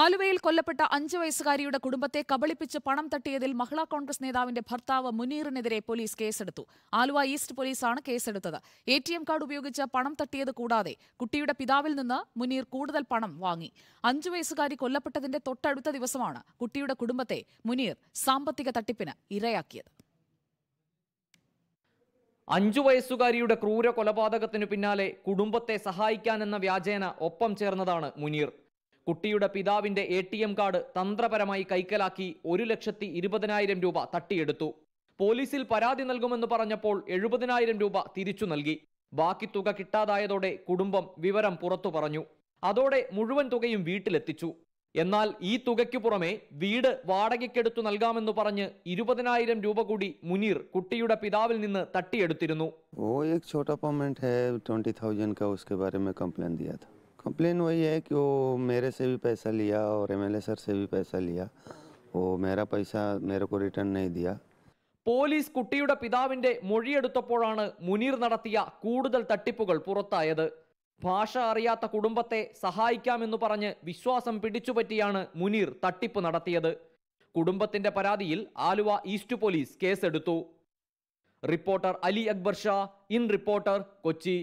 ആലുവയിൽ കൊല്ലപ്പെട്ട അഞ്ച് വയസ്സുകാരിയുടെ കുടുംബത്തെ കബളിപ്പിച്ച് പണം തട്ടിയതിൽ മഹിളാ കോൺഗ്രസ് നേതാവിന്റെ ഭർത്താവ് മുനീറിനെതിരെ പോലീസ് കേസെടുത്തു ആലുവ ഈസ്റ്റ് പോലീസാണ് കേസെടുത്തത് എ ടി എം കാർഡ് ഉപയോഗിച്ച് പണം തട്ടിയത് കൂടാതെ കുട്ടിയുടെ പിതാവിൽ നിന്ന് മുനീർ കൂടുതൽ പണം വാങ്ങി അഞ്ചു വയസ്സുകാരി കൊല്ലപ്പെട്ടതിന്റെ തൊട്ടടുത്ത ദിവസമാണ് കുട്ടിയുടെ കുടുംബത്തെ മുനീർ സാമ്പത്തിക തട്ടിപ്പിന് ഇരയാക്കിയത് അഞ്ചു വയസ്സുകാരിയുടെ ക്രൂര കൊലപാതകത്തിനു പിന്നാലെ കുടുംബത്തെ സഹായിക്കാനെന്ന വ്യാജേന ഒപ്പം ചേർന്നതാണ് മുനീർ കുട്ടിയുടെ പിതാവിന്റെ എ ടി എം കാർഡ് തന്ത്രപരമായി കൈക്കലാക്കി ഒരു ലക്ഷത്തി ഇരുപതിനായിരം രൂപ തട്ടിയെടുത്തു പോലീസിൽ പരാതി നൽകുമെന്ന് പറഞ്ഞപ്പോൾ എഴുപതിനായിരം രൂപ തിരിച്ചു നൽകി ബാക്കി തുക കിട്ടാതായതോടെ കുടുംബം വിവരം പുറത്തു പറഞ്ഞു അതോടെ മുഴുവൻ തുകയും വീട്ടിലെത്തിച്ചു എന്നാൽ ഈ തുകയ്ക്ക് പുറമെ വീട് വാടകയ്ക്കെടുത്തു നൽകാമെന്ന് പറഞ്ഞ് ഇരുപതിനായിരം രൂപ കൂടി മുനീർ കുട്ടിയുടെ പിതാവിൽ നിന്ന് തട്ടിയെടുത്തിരുന്നു 20000 कंप्लेन वही है कि वो मेरे से भी पैसा लिया और एमएलए सर से भी पैसा लिया वो मेरा पैसा मेरे को रिटर्न नहीं दिया പോലീസ് കുട്ടിയുടെ പിതാവിന്റെ മൊഴിയെടുത്തപ്പോഴാണ് മുനീർ നടത്തിയ കൂടുതൽ തട്ടിപ്പുകൾ പുറത്തായത് ഭാഷ അറിയാത്ത കുടുംബത്തെ സഹായിക്കാമെന്ന് പറഞ്ഞ് വിശ്വാസം പിടിച്ചുപറ്റിയാണ് മുനീർ തട്ടിപ്പ് നടത്തിയത് കുടുംബത്തിന്റെ പരാതിയിൽ ആലുവ ഈസ്റ്റ് പോലീസ് കേസെടുത്തു reporter Ali Akbar Shah in reporter Kochi